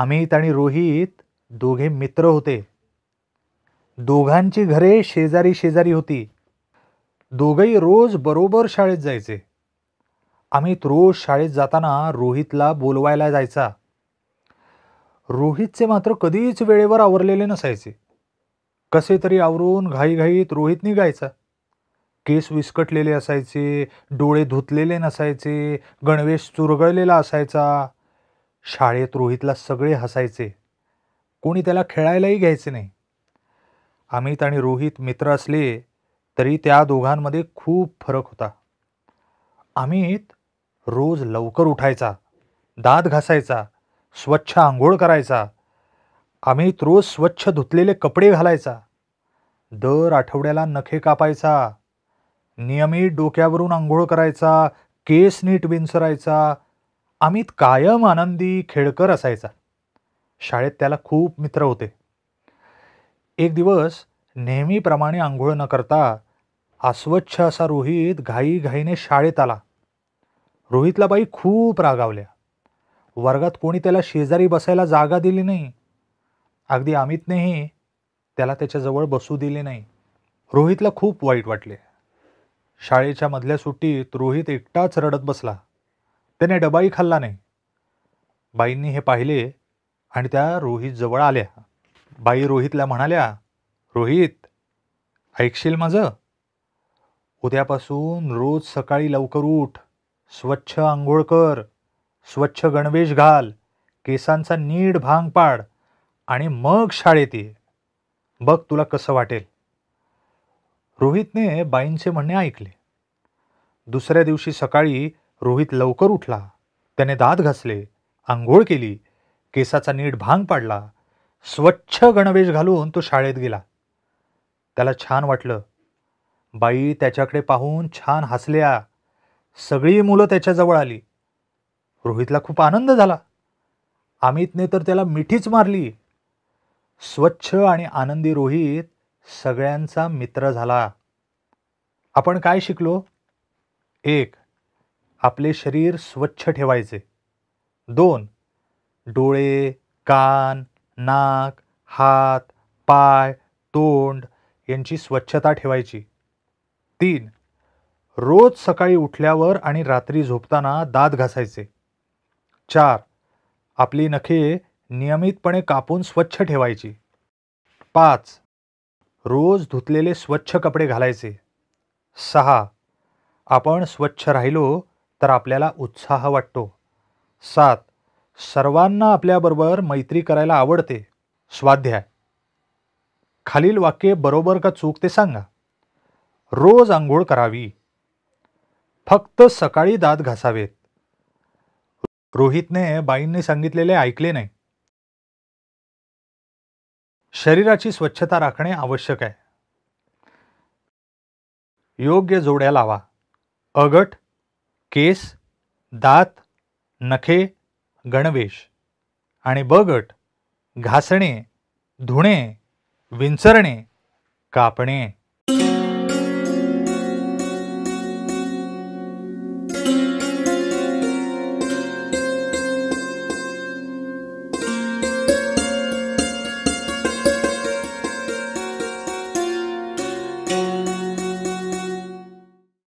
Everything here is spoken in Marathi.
अमित आणि रोहित दोघे मित्र होते दोघांची घरे शेजारी शेजारी होती दोघंही रोज बरोबर शाळेत जायचे अमित रोज शाळेत जाताना रोहितला बोलवायला जायचा रोहितचे मात्र कधीच वेळेवर आवरलेले नसायचे कसे तरी आवरून घाईघाईत रोहित निघायचा केस विस्कटलेले असायचे डोळे धुतलेले नसायचे गणवेश चुरगळलेला असायचा शाळेत रोहितला सगळे हसायचे कोणी त्याला खेळायलाही घ्यायचे नाही अमित आणि रोहित मित्र असले तरी त्या दोघांमध्ये खूप फरक होता अमित रोज लवकर उठायचा दात घासायचा स्वच्छ आंघोळ करायचा अमित रोज स्वच्छ धुतलेले कपडे घालायचा दर आठवड्याला नखे कापायचा नियमित डोक्यावरून आंघोळ करायचा केस नीट विंचरायचा अमित कायम आनंदी खेळकर असायचा शाळेत त्याला खूप मित्र होते एक दिवस नेहमीप्रमाणे आंघोळ न करता अस्वच्छ असा रोहित घाईघाईने शाळेत आला रोहितला बाई खूप रागावल्या वर्गात कोणी त्याला शेजारी बसायला जागा दिली नाही अगदी अमितनेही त्याला त्याच्याजवळ बसू दिले नाही रोहितला खूप वाईट वाटले शाळेच्या मधल्या सुट्टीत रोहित एकटाच रडत बसला त्याने डबाही खाल्ला नाही बाईंनी हे पाहिले आणि त्या रोहित जवळ आल्या बाई रोहितला म्हणाल्या रोहित ऐकशील माझं उद्यापासून रोज सकाळी लवकर उठ स्वच्छ आंघोळ कर स्वच्छ गणवेश घाल केसांचा नीड भांग पाड आणि मग शाळेत ये बघ तुला कसं वाटेल रोहितने बाईंचे म्हणणे ऐकले दुसऱ्या दिवशी सकाळी रोहित लवकर उठला त्याने दात घासले आंघोळ केली केसाचा नीट भांग पाडला स्वच्छ गणवेश घालून तो शाळेत गेला त्याला छान वाटलं बाई त्याच्याकडे पाहून छान हसल्या सगळी मुलं त्याच्याजवळ आली रोहितला खूप आनंद झाला अमितने तर त्याला मिठीच मारली स्वच्छ आणि आनंदी रोहित सगळ्यांचा मित्र झाला आपण काय शिकलो एक आपले शरीर स्वच्छ ठेवायचे दोन डोळे कान नाक हात पाय तोंड यांची स्वच्छता ठेवायची तीन रोज सकाळी उठल्यावर आणि रात्री झोपताना दात घासायचे चार आपली नखे नियमितपणे कापून स्वच्छ ठेवायची पाच रोज धुतलेले स्वच्छ कपडे घालायचे सहा आपण स्वच्छ राहिलो तर आपल्याला उत्साह वाटतो सात सर्वांना आपल्याबरोबर मैत्री करायला आवडते स्वाध्याय खालील वाक्य बरोबर का चूक ते सांगा रोज आंघोळ करावी फक्त सकाळी दात घासावेत रोहितने बाईंनी सांगितलेले ऐकले नाही शरीराची स्वच्छता राखणे आवश्यक आहे योग्य जोड्या लावा अगट केस दात नखे गणवेश आणि ब गट घासणे धुणे विंचरणे कापणे